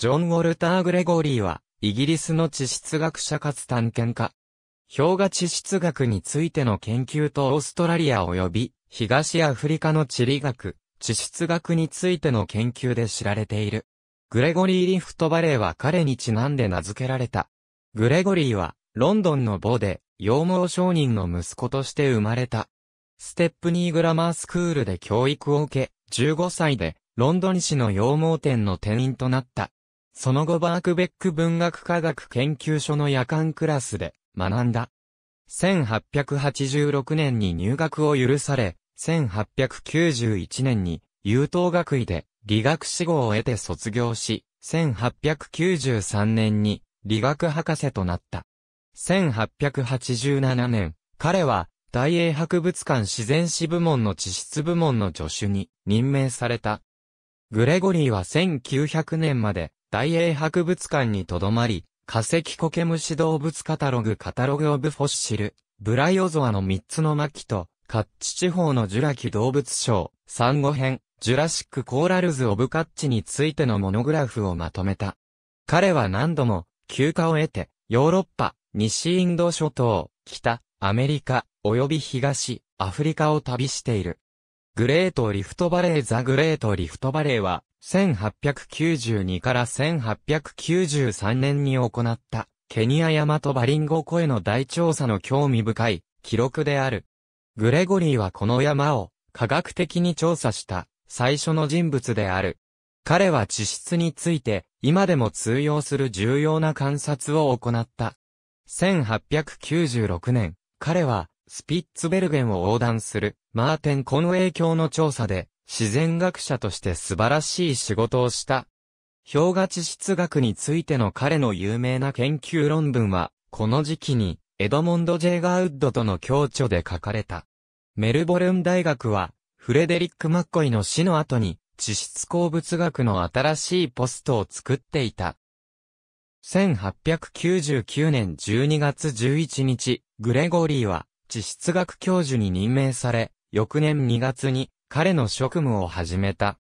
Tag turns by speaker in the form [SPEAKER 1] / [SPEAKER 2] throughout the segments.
[SPEAKER 1] ジョン・ウォルター・グレゴリーは、イギリスの地質学者かつ探検家。氷河地質学についての研究とオーストラリア及び、東アフリカの地理学、地質学についての研究で知られている。グレゴリー・リフトバレーは彼にちなんで名付けられた。グレゴリーは、ロンドンの母で、羊毛商人の息子として生まれた。ステップニーグラマースクールで教育を受け、15歳で、ロンドン市の羊毛店の店員となった。その後バークベック文学科学研究所の夜間クラスで学んだ。1886年に入学を許され、1891年に優等学位で理学士号を得て卒業し、1893年に理学博士となった。1887年、彼は大英博物館自然史部門の地質部門の助手に任命された。グレゴリーは1900年まで大英博物館にとどまり、化石コケムシ動物カタログカタログオブフォッシル、ブライオゾアの3つの巻と、カッチ地方のジュラキ動物賞、産後編、ジュラシックコーラルズ・オブ・カッチについてのモノグラフをまとめた。彼は何度も、休暇を得て、ヨーロッパ、西インド諸島、北、アメリカ、及び東、アフリカを旅している。グレートリフトバレーザグレートリフトバレーは、1892から1893年に行った、ケニア山とバリンゴ湖への大調査の興味深い記録である。グレゴリーはこの山を科学的に調査した最初の人物である。彼は地質について今でも通用する重要な観察を行った。1896年、彼はスピッツベルゲンを横断する、マーテン・コンウェイ教の調査で、自然学者として素晴らしい仕事をした。氷河地質学についての彼の有名な研究論文は、この時期に、エドモンド・ジェーガーウッドとの共著で書かれた。メルボルン大学は、フレデリック・マッコイの死の後に、地質鉱物学の新しいポストを作っていた。1899年12月11日、グレゴリーは、地質学教授に任命され、翌年2月に彼の職務を始めた。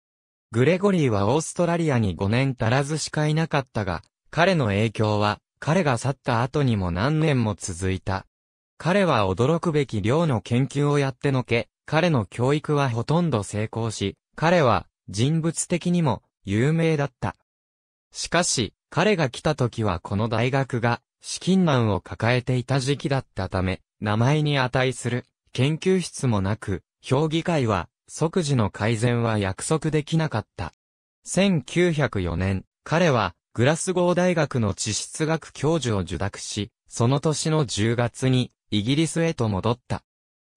[SPEAKER 1] グレゴリーはオーストラリアに5年足らずしかいなかったが、彼の影響は彼が去った後にも何年も続いた。彼は驚くべき量の研究をやってのけ、彼の教育はほとんど成功し、彼は人物的にも有名だった。しかし、彼が来た時はこの大学が資金難を抱えていた時期だったため、名前に値する研究室もなく、評議会は即時の改善は約束できなかった。1904年、彼はグラスゴー大学の地質学教授を受諾し、その年の10月にイギリスへと戻った。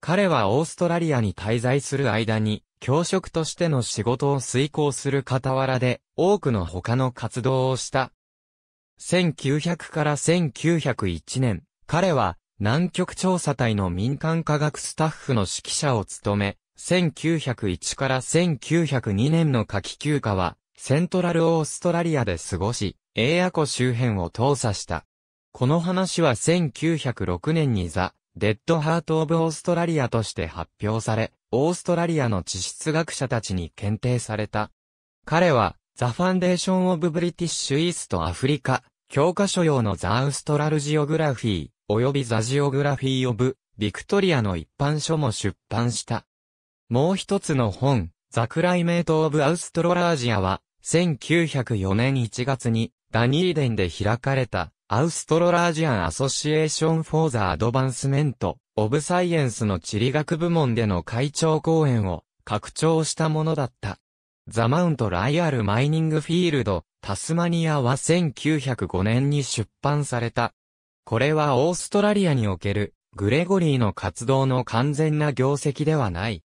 [SPEAKER 1] 彼はオーストラリアに滞在する間に、教職としての仕事を遂行する傍らで、多くの他の活動をした。1900から1901年、彼は南極調査隊の民間科学スタッフの指揮者を務め、1901から1902年の夏季休暇は、セントラルオーストラリアで過ごし、エーア湖周辺を投査した。この話は1906年にザ・デッドハート・オブ・オーストラリアとして発表され、オーストラリアの地質学者たちに検定された。彼は、ザ・ファンデーション・オブ・ブリティッシュ・イースト・アフリカ、教科書用のザ・ウストラルジオグラフィー、及びザジオグラフィー・オブ・ビクトリアの一般書も出版した。もう一つの本、ザクライメート・オブ・アウストロラージアは、1904年1月に、ダニーデンで開かれた、アウストロラージアン・アソシエーション・フォー・ザ・アドバンスメント・オブ・サイエンスの地理学部門での会長講演を拡張したものだった。ザ・マウント・ライアル・マイニング・フィールド、タスマニアは1905年に出版されたこれはオーストラリアにおけるグレゴリーの活動の完全な業績ではない。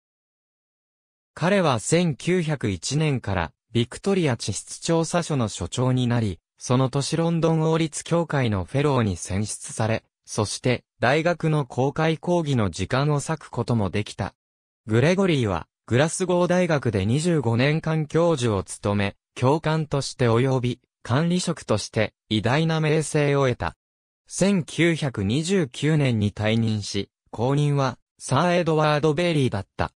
[SPEAKER 1] 彼は1901年からビクトリア地質調査所の所長になり、その年ロンドン王立協会のフェローに選出され、そして大学の公開講義の時間を割くこともできた。グレゴリーはグラスゴー大学で25年間教授を務め、教官として及び、管理職として偉大な名声を得た。1929年に退任し、後任はサー・エドワード・ベイリーだった。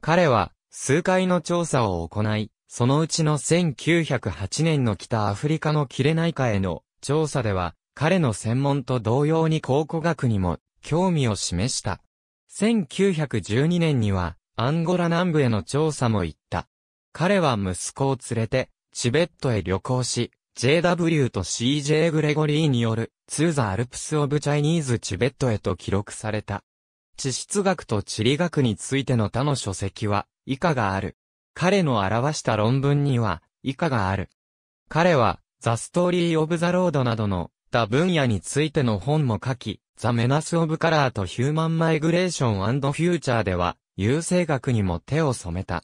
[SPEAKER 1] 彼は数回の調査を行い、そのうちの1908年の北アフリカのキレナイカへの調査では、彼の専門と同様に考古学にも興味を示した。1912年にはアンゴラ南部への調査も行った。彼は息子を連れてチベットへ旅行し、JW と CJ グレゴリーによる、ーザアルプスオブチャイニーズチベットへと記録された。地質学と地理学についての他の書籍は、以下がある。彼の表した論文には、以下がある。彼は、ザ・ストーリー・オブ・ザ・ロードなどの、他分野についての本も書き、ザ・メナス・オブ・カラーとヒューマン・マイグレーション・フューチャーでは、優勢学にも手を染めた。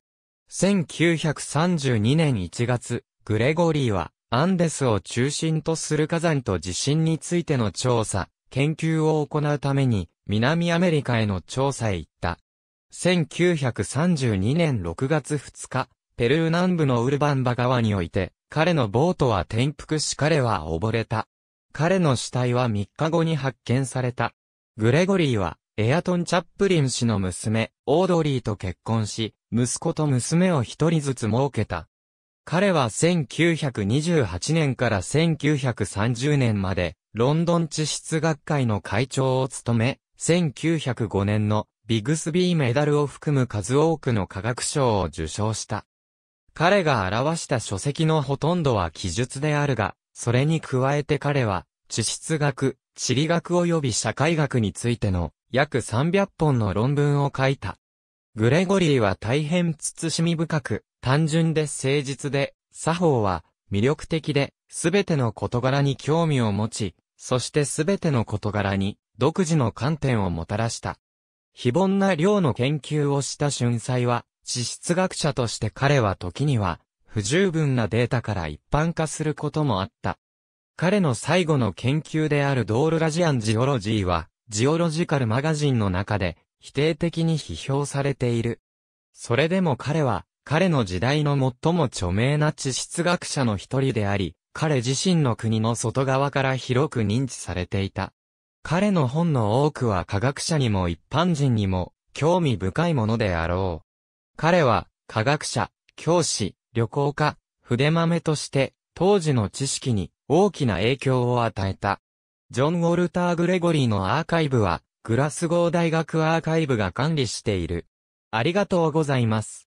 [SPEAKER 1] 1932年1月、グレゴリーは、アンデスを中心とする火山と地震についての調査、研究を行うために、南アメリカへの調査へ行った。1932年6月2日、ペルー南部のウルバンバ川において、彼のボートは転覆し彼は溺れた。彼の死体は3日後に発見された。グレゴリーは、エアトン・チャップリン氏の娘、オードリーと結婚し、息子と娘を一人ずつ設けた。彼は1928年から1930年まで、ロンドン地質学会の会長を務め、1905年のビグスビーメダルを含む数多くの科学賞を受賞した。彼が表した書籍のほとんどは記述であるが、それに加えて彼は、地質学、地理学及び社会学についての約300本の論文を書いた。グレゴリーは大変慎み深く、単純で誠実で、作法は魅力的で、すべての事柄に興味を持ち、そしてすべての事柄に独自の観点をもたらした。非凡な量の研究をした春菜は、地質学者として彼は時には、不十分なデータから一般化することもあった。彼の最後の研究であるドールラジアンジオロジーは、ジオロジカルマガジンの中で、否定的に批評されている。それでも彼は、彼の時代の最も著名な地質学者の一人であり、彼自身の国の外側から広く認知されていた。彼の本の多くは科学者にも一般人にも興味深いものであろう。彼は科学者、教師、旅行家、筆豆として当時の知識に大きな影響を与えた。ジョン・ウォルター・グレゴリーのアーカイブはグラスゴー大学アーカイブが管理している。ありがとうございます。